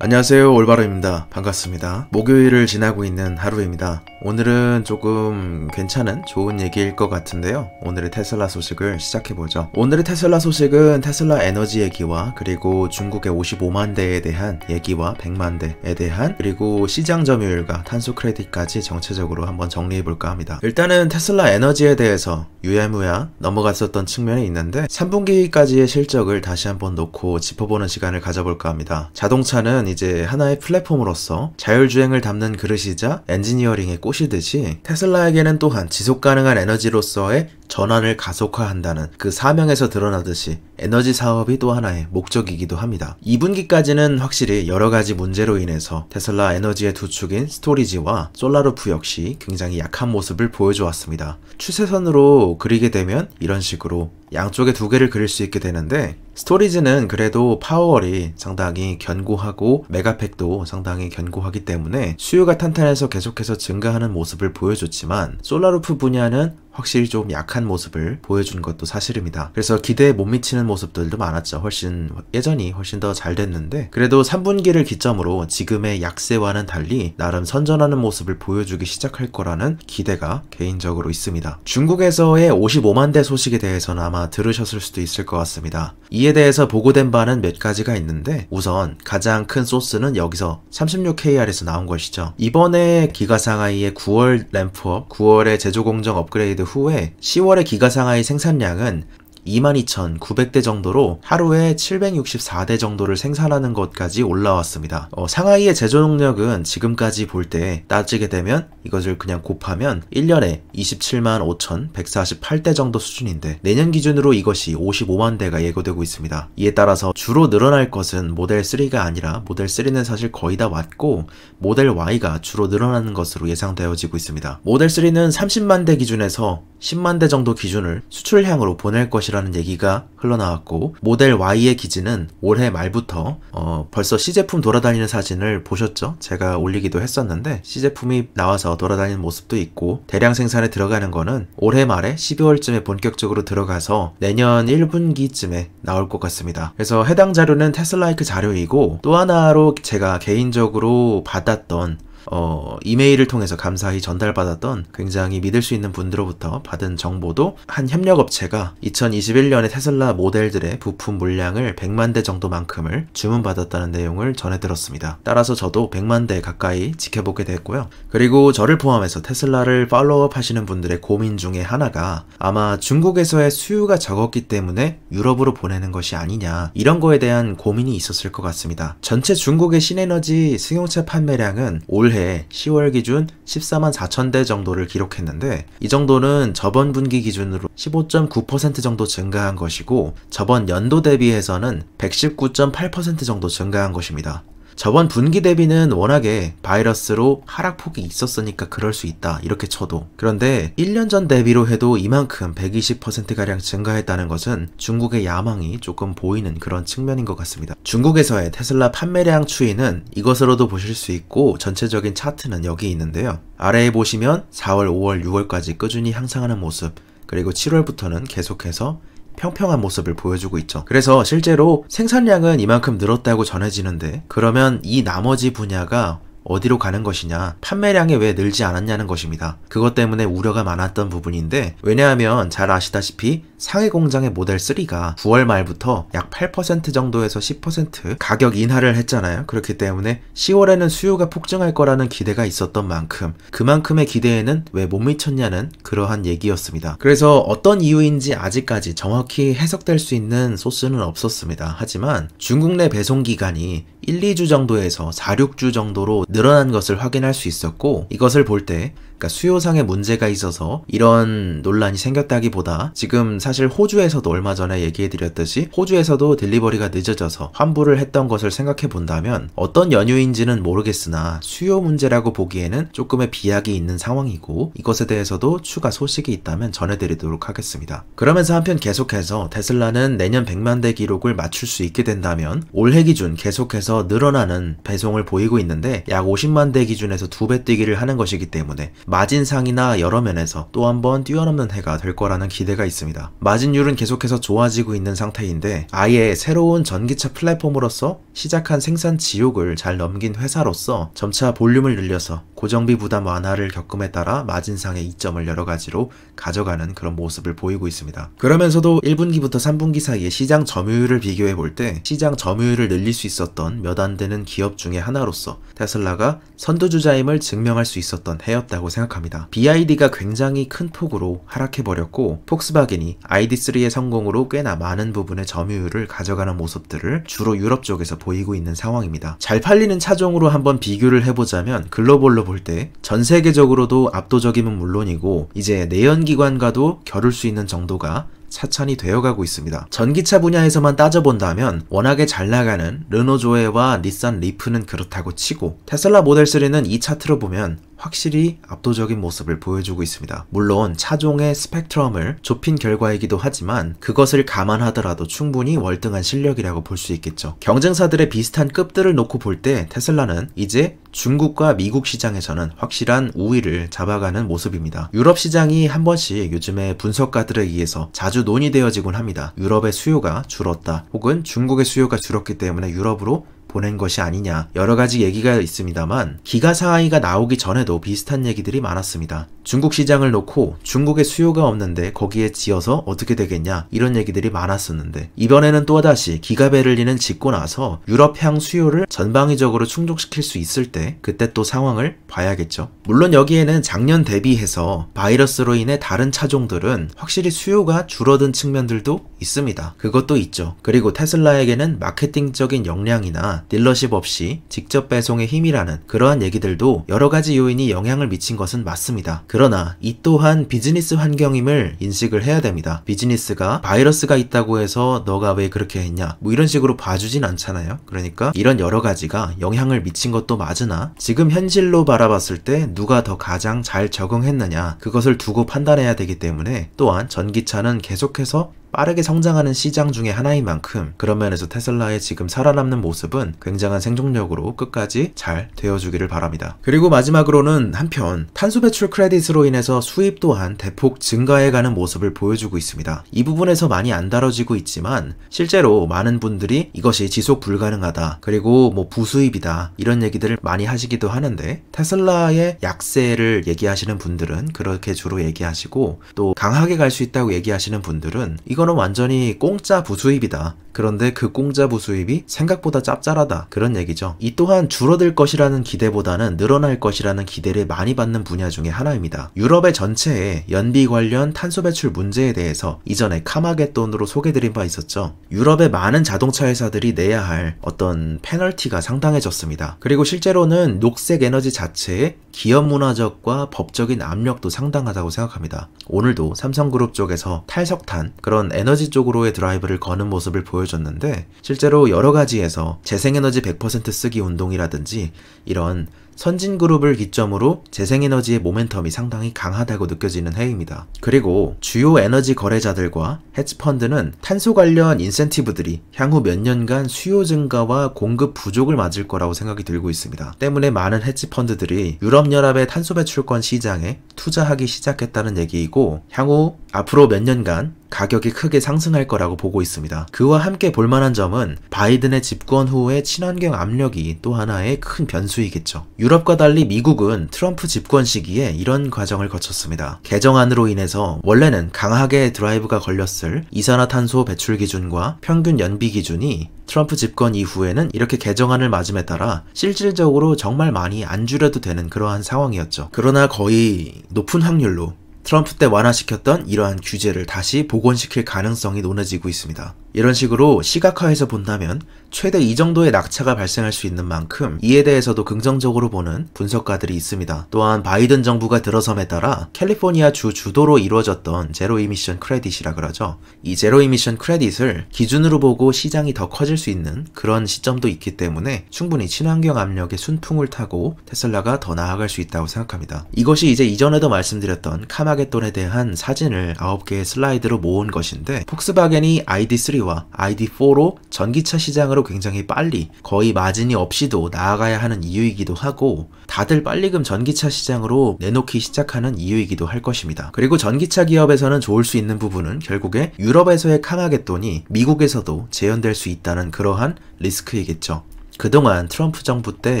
안녕하세요 올바로입니다 반갑습니다 목요일을 지나고 있는 하루입니다 오늘은 조금 괜찮은 좋은 얘기일 것 같은데요 오늘의 테슬라 소식을 시작해보죠 오늘의 테슬라 소식은 테슬라 에너지 얘기와 그리고 중국의 55만 대에 대한 얘기와 100만 대에 대한 그리고 시장 점유율과 탄소 크레딧까지 정체적으로 한번 정리해볼까 합니다 일단은 테슬라 에너지에 대해서 유야무야 넘어갔었던 측면이 있는데 3분기까지의 실적을 다시 한번 놓고 짚어보는 시간을 가져볼까 합니다. 자동차는 이제 하나의 플랫폼으로서 자율주행을 담는 그릇이자 엔지니어링의 꽃이듯이 테슬라에게는 또한 지속가능한 에너지로서의 전환을 가속화한다는 그 사명에서 드러나듯이 에너지 사업이 또 하나의 목적이기도 합니다. 2분기까지는 확실히 여러 가지 문제로 인해서 테슬라 에너지의 두 축인 스토리지와 솔라루프 역시 굉장히 약한 모습을 보여주었습니다. 추세선으로 그리게 되면 이런 식으로 양쪽에 두 개를 그릴 수 있게 되는데 스토리지는 그래도 파워월이 상당히 견고하고 메가팩도 상당히 견고하기 때문에 수요가 탄탄해서 계속해서 증가하는 모습을 보여줬지만 솔라루프 분야는 확실히 좀 약한 모습을 보여준 것도 사실입니다. 그래서 기대에 못 미치는 모습들도 많았죠. 훨씬 예전이 훨씬 더 잘 됐는데 그래도 3분기를 기점으로 지금의 약세와는 달리 나름 선전하는 모습을 보여주기 시작할 거라는 기대가 개인적으로 있습니다. 중국에서의 55만 대 소식에 대해서는 아마 들으셨을 수도 있을 것 같습니다. 이에 대해서 보고된 바는 몇 가지가 있는데 우선 가장 큰 소스는 여기서 36KR에서 나온 것이죠. 이번에 기가상하이의 9월 램프업, 9월의 제조공정 업그레이드 후에 10월의 기가상하이 생산량은 22,900대 정도로 하루에 764대 정도를 생산하는 것까지 올라왔습니다. 어, 상하이의 제조 능력은 지금까지 볼 때 따지게 되면 이것을 그냥 곱하면 1년에 27만 5,148대 정도 수준인데 내년 기준으로 이것이 55만 대가 예고되고 있습니다. 이에 따라서 주로 늘어날 것은 모델 3가 아니라 모델 3는 사실 거의 다 왔고 모델 Y가 주로 늘어나는 것으로 예상되어지고 있습니다. 모델 3는 30만 대 기준에서 10만 대 정도 기준을 수출향으로 보낼 것이라 것이라는 얘기가 흘러나왔고 모델 Y의 기지는 올해 말부터 어 벌써 C제품 돌아다니는 사진을 보셨죠? 제가 올리기도 했었는데 C제품이 나와서 돌아다니는 모습도 있고 대량 생산에 들어가는 거는 올해 말에 12월쯤에 본격적으로 들어가서 내년 1분기쯤에 나올 것 같습니다. 그래서 해당 자료는 테슬라이크 자료이고 또 하나로 제가 개인적으로 받았던 어, 이메일을 통해서 감사히 전달받았던 굉장히 믿을 수 있는 분들로부터 받은 정보도 한 협력업체가 2021년에 테슬라 모델들의 부품 물량을 100만 대 정도만큼을 주문받았다는 내용을 전해 들었습니다. 따라서 저도 100만 대 가까이 지켜보게 됐고요. 그리고 저를 포함해서 테슬라를 팔로우업 하시는 분들의 고민 중에 하나가 아마 중국에서의 수요가 적었기 때문에 유럽으로 보내는 것이 아니냐 이런 거에 대한 고민이 있었을 것 같습니다. 전체 중국의 신에너지 승용차 판매량은 올 올해 10월 기준 14만 4천 대 정도를 기록했는데 이 정도는 저번 분기 기준으로 15.9% 정도 증가한 것이고 저번 연도 대비해서는 119.8% 정도 증가한 것입니다. 저번 분기 대비는 워낙에 바이러스로 하락폭이 있었으니까 그럴 수 있다 이렇게 쳐도 그런데 1년 전 대비로 해도 이만큼 120%가량 증가했다는 것은 중국의 야망이 조금 보이는 그런 측면인 것 같습니다. 중국에서의 테슬라 판매량 추이는 이것으로도 보실 수 있고 전체적인 차트는 여기 있는데요. 아래에 보시면 4월, 5월, 6월까지 꾸준히 향상하는 모습 그리고 7월부터는 계속해서 평평한 모습을 보여주고 있죠. 그래서 실제로 생산량은 이만큼 늘었다고 전해지는데 그러면 이 나머지 분야가 어디로 가는 것이냐, 판매량이 왜 늘지 않았냐는 것입니다. 그것 때문에 우려가 많았던 부분인데, 왜냐하면 잘 아시다시피 상해 공장의 모델 3가 9월 말부터 약 8% 정도에서 10% 가격 인하를 했잖아요. 그렇기 때문에 10월에는 수요가 폭증할 거라는 기대가 있었던 만큼, 그만큼의 기대에는 왜 못 미쳤냐는 그러한 얘기였습니다. 그래서 어떤 이유인지 아직까지 정확히 해석될 수 있는 소스는 없었습니다. 하지만 중국 내 배송 기간이 1, 2주 정도에서 4, 6주 정도로 늘어난 것을 확인할 수 있었고 이것을 볼때 그러니까 수요상의 문제가 있어서 이런 논란이 생겼다기보다 지금 사실 호주에서도 얼마 전에 얘기해드렸듯이 호주에서도 딜리버리가 늦어져서 환불을 했던 것을 생각해 본다면 어떤 연유인지는 모르겠으나 수요 문제라고 보기에는 조금의 비약이 있는 상황이고 이것에 대해서도 추가 소식이 있다면 전해드리도록 하겠습니다. 그러면서 한편 계속해서 테슬라는 내년 100만 대 기록을 맞출 수 있게 된다면 올해 기준 계속해서 계속해서 늘어나는 배송을 보이고 있는데 약 50만 대 기준에서 두 배 뛰기를 하는 것이기 때문에 마진상이나 여러 면에서 또 한번 뛰어넘는 해가 될 거라는 기대가 있습니다. 마진율은 계속해서 좋아지고 있는 상태인데 아예 새로운 전기차 플랫폼으로서 시작한 생산 지옥을 잘 넘긴 회사로서 점차 볼륨을 늘려서 고정비 부담 완화를 겪음에 따라 마진상의 이점을 여러 가지로 가져가는 그런 모습을 보이고 있습니다. 그러면서도 1분기부터 3분기 사이에 시장 점유율을 비교해 볼 때 시장 점유율을 늘릴 수 있었던 몇 안 되는 기업 중에 하나로서 테슬라가 선두주자임을 증명할 수 있었던 해였다고 생각합니다. BID가 굉장히 큰 폭으로 하락해버렸고 폭스바겐이 ID3의 성공으로 꽤나 많은 부분의 점유율을 가져가는 모습들을 주로 유럽 쪽에서 보이고 있는 상황입니다. 잘 팔리는 차종으로 한번 비교를 해보자면 글로벌로 볼 볼때전 세계적으로도 압도적임은 물론이고 이제 내연기관과도 겨룰 수 있는 정도가 차찬이 되어가고 있습니다. 전기차 분야에서만 따져본다면 워낙에 잘 나가는 르노 조에와 닛산 리프는 그렇다고 치고 테슬라 모델3는 이 차트로 보면 확실히 압도적인 모습을 보여주고 있습니다. 물론 차종의 스펙트럼을 좁힌 결과이기도 하지만 그것을 감안하더라도 충분히 월등한 실력이라고 볼 수 있겠죠. 경쟁사들의 비슷한 급들을 놓고 볼 때 테슬라는 이제 중국과 미국 시장에서는 확실한 우위를 잡아가는 모습입니다. 유럽 시장이 한 번씩 요즘에 분석가들에 의해서 자주 논의되어지곤 합니다. 유럽의 수요가 줄었다 혹은 중국의 수요가 줄었기 때문에 유럽으로 보낸 것이 아니냐 여러 가지 얘기가 있습니다만 기가 사아이가 나오기 전에도 비슷한 얘기들이 많았습니다. 중국 시장을 놓고 중국의 수요가 없는데 거기에 지어서 어떻게 되겠냐 이런 얘기들이 많았었는데 이번에는 또다시 기가 베를린은 짓고 나서 유럽향 수요를 전방위적으로 충족시킬 수 있을 때 그때 또 상황을 봐야겠죠. 물론 여기에는 작년 대비해서 바이러스로 인해 다른 차종들은 확실히 수요가 줄어든 측면들도 있습니다. 그것도 있죠. 그리고 테슬라에게는 마케팅적인 역량이나 없 딜러십 없이 직접 배송의 힘이라는 그러한 얘기들도 여러 가지 요인이 영향을 미친 것은 맞습니다. 그러나 이 또한 비즈니스 환경임을 인식을 해야 됩니다. 비즈니스가 바이러스가 있다고 해서 너가 왜 그렇게 했냐 뭐 이런 식으로 봐주진 않잖아요. 그러니까 이런 여러 가지가 영향을 미친 것도 맞으나 지금 현실로 바라봤을 때 누가 더 가장 잘 적응했느냐 그것을 두고 판단해야 되기 때문에 또한 전기차는 계속해서 빠르게 성장하는 시장 중에 하나인 만큼 그런 면에서 테슬라의 지금 살아남는 모습은 굉장한 생존력으로 끝까지 잘 되어주기를 바랍니다. 그리고 마지막으로는 한편 탄소 배출 크레딧으로 인해서 수입 또한 대폭 증가해가는 모습을 보여주고 있습니다. 이 부분에서 많이 안 다뤄지고 있지만 실제로 많은 분들이 이것이 지속 불가능하다 그리고 뭐 부수입이다 이런 얘기들을 많이 하시기도 하는데 테슬라의 약세를 얘기하시는 분들은 그렇게 주로 얘기하시고 또 강하게 갈 수 있다고 얘기하시는 분들은 이건 이거는 완전히 공짜 부수입이다. 그런데 그공짜부 수입이 생각보다 짭짤하다 그런 얘기죠. 이 또한 줄어들 것이라는 기대보다는 늘어날 것이라는 기대를 많이 받는 분야 중의 하나입니다. 유럽의 전체에 연비 관련 탄소 배출 문제에 대해서 이전에 카마겟돈으로 소개드린 바 있었죠. 유럽의 많은 자동차 회사들이 내야 할 어떤 페널티가 상당해졌습니다. 그리고 실제로는 녹색 에너지 자체에 기업 문화적과 법적인 압력도 상당하다고 생각합니다. 오늘도 삼성그룹 쪽에서 탈석탄 그런 에너지 쪽으로의 드라이브를 거는 모습을 보여 보여줬는데 실제로 여러 가지에서 재생에너지 100% 쓰기 운동이라든지 이런 선진 그룹을 기점으로 재생에너지의 모멘텀이 상당히 강하다고 느껴지는 해입니다. 그리고 주요 에너지 거래자들과 헤지펀드는 탄소 관련 인센티브들이 향후 몇 년간 수요 증가와 공급 부족을 맞을 거라고 생각이 들고 있습니다. 때문에 많은 헤지펀드들이 유럽연합의 탄소 배출권 시장에 투자하기 시작했다는 얘기이고 향후 앞으로 몇 년간 가격이 크게 상승할 거라고 보고 있습니다. 그와 함께 볼만한 점은 바이든의 집권 후의 친환경 압력이 또 하나의 큰 변수이겠죠. 유럽과 달리 미국은 트럼프 집권 시기에 이런 과정을 거쳤습니다. 개정안으로 인해서 원래는 강하게 드라이브가 걸렸을 이산화탄소 배출 기준과 평균 연비 기준이 트럼프 집권 이후에는 이렇게 개정안을 맞음에 따라 실질적으로 정말 많이 안 줄여도 되는 그러한 상황이었죠. 그러나 거의 높은 확률로 트럼프 때 완화시켰던 이러한 규제를 다시 복원시킬 가능성이 논해지고 있습니다. 이런 식으로 시각화해서 본다면 최대 이 정도의 낙차가 발생할 수 있는 만큼 이에 대해서도 긍정적으로 보는 분석가들이 있습니다. 또한 바이든 정부가 들어섬에 따라 캘리포니아 주 주도로 이루어졌던 제로 이미션 크레딧이라 그러죠. 이 제로 이미션 크레딧을 기준으로 보고 시장이 더 커질 수 있는 그런 시점도 있기 때문에 충분히 친환경 압력의 순풍을 타고 테슬라가 더 나아갈 수 있다고 생각합니다. 이것이 이제 이전에도 말씀드렸던 카마겟돈에 대한 사진을 9개의 슬라이드로 모은 것인데 폭스바겐이 ID3 i d 와 ID4로 전기차 시장으로 굉장히 빨리 거의 마진이 없이도 나아가야 하는 이유이기도 하고 다들 빨리금 전기차 시장으로 내놓기 시작하는 이유이기도 할 것입니다. 그리고 전기차 기업에서는 좋을 수 있는 부분은 결국에 유럽에서의 카마겟돈이 미국에서도 재현될 수 있다는 그러한 리스크이겠죠. 그동안 트럼프 정부 때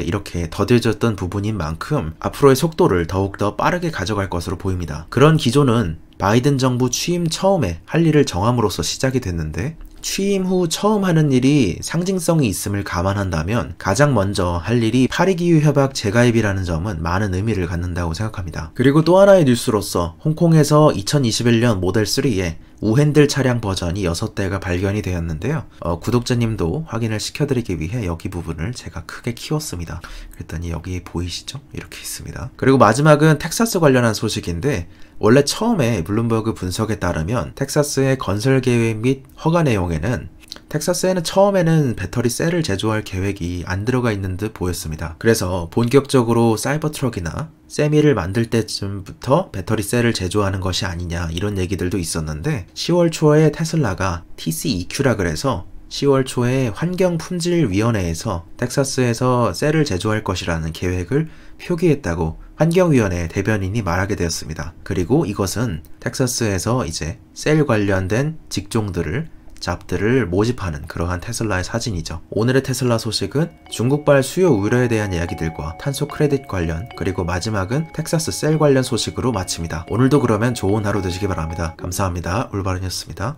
이렇게 더뎌졌던 부분인 만큼 앞으로의 속도를 더욱더 빠르게 가져갈 것으로 보입니다. 그런 기조는 바이든 정부 취임 처음에 할 일을 정함으로써 시작이 됐는데 취임 후 처음 하는 일이 상징성이 있음을 감안한다면 가장 먼저 할 일이 파리기후 협약 재가입이라는 점은 많은 의미를 갖는다고 생각합니다. 그리고 또 하나의 뉴스로서 홍콩에서 2021년 모델 3에 우핸들 차량 버전이 6대가 발견이 되었는데요. 어, 구독자님도 확인을 시켜드리기 위해 여기 부분을 제가 크게 키웠습니다. 그랬더니 여기 보이시죠? 이렇게 있습니다. 그리고 마지막은 텍사스 관련한 소식인데 원래 처음에 블룸버그 분석에 따르면 텍사스의 건설 계획 및 허가 내용에는 텍사스에는 처음에는 배터리 셀을 제조할 계획이 안 들어가 있는 듯 보였습니다. 그래서 본격적으로 사이버 트럭이나 세미를 만들 때쯤부터 배터리 셀을 제조하는 것이 아니냐 이런 얘기들도 있었는데 10월 초에 테슬라가 TCEQ라 그래서 10월 초에 환경품질위원회에서 텍사스에서 셀을 제조할 것이라는 계획을 표기했다고 환경위원회 의 대변인이 말하게 되었습니다. 그리고 이것은 텍사스에서 이제 셀 관련된 직종들을 잡들을 모집하는 그러한 테슬라의 사진이죠. 오늘의 테슬라 소식은 중국발 수요 우려에 대한 이야기들과 탄소 크레딧 관련 그리고 마지막은 텍사스 셀 관련 소식으로 마칩니다. 오늘도 그러면 좋은 하루 되시기 바랍니다. 감사합니다. 올바른 이었습니다